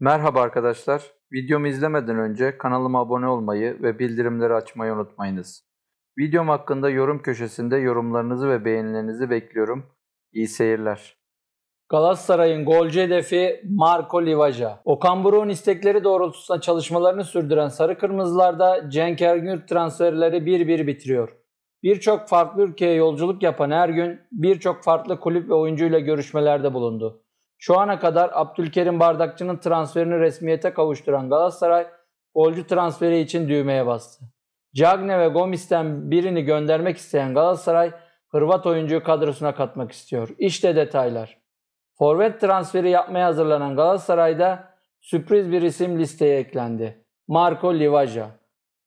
Merhaba arkadaşlar. Videomu izlemeden önce kanalıma abone olmayı ve bildirimleri açmayı unutmayınız. Videom hakkında yorum köşesinde yorumlarınızı ve beğenilerinizi bekliyorum. İyi seyirler. Galatasaray'ın golcü hedefi Marco Livaja. Okan Buruk'un istekleri doğrultusunda çalışmalarını sürdüren Sarı Kırmızılar'da Cenk Ergün transferleri bir bir bitiriyor. Birçok farklı ülkeye yolculuk yapan Ergün, birçok farklı kulüp ve oyuncuyla görüşmelerde bulundu. Şu ana kadar Abdülkerim Bardakçı'nın transferini resmiyete kavuşturan Galatasaray golcü transferi için düğmeye bastı. Cagne ve Gomis'ten birini göndermek isteyen Galatasaray Hırvat oyuncuyu kadrosuna katmak istiyor. İşte detaylar. Forvet transferi yapmaya hazırlanan Galatasaray'da sürpriz bir isim listeye eklendi. Marco Livaja.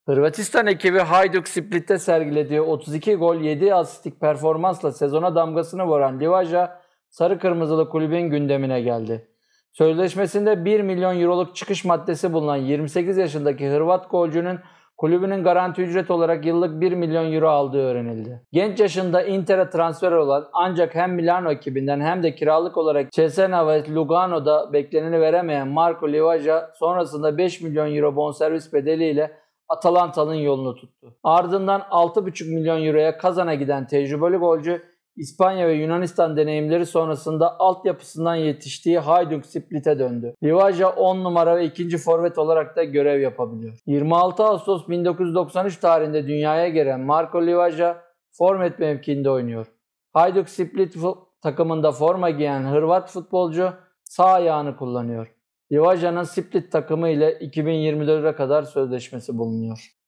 Hırvatistan ekibi Hajduk Split'te sergilediği 32 gol 7 asistlik performansla sezona damgasını vuran Livaja Sarı Kırmızılı kulübün gündemine geldi. Sözleşmesinde 1 milyon euroluk çıkış maddesi bulunan 28 yaşındaki Hırvat golcünün kulübünün garanti ücret olarak yıllık 1 milyon euro aldığı öğrenildi. Genç yaşında Inter'e transfer olan ancak hem Milano ekibinden hem de kiralık olarak Cesena ve Lugano'da bekleneni veremeyen Marco Livaja sonrasında 5 milyon euro bonservis bedeliyle Atalanta'nın yolunu tuttu. Ardından 6,5 milyon euroya Kazan'a giden tecrübeli golcü İspanya ve Yunanistan deneyimleri sonrasında altyapısından yetiştiği Hajduk Split'e döndü. Livaja 10 numara ve 2. forvet olarak da görev yapabiliyor. 26 Ağustos 1993 tarihinde dünyaya gelen Marco Livaja forvet mevkiinde oynuyor. Hajduk Split takımında forma giyen Hırvat futbolcu sağ ayağını kullanıyor. Livaja'nın Split takımı ile 2024'e kadar sözleşmesi bulunuyor.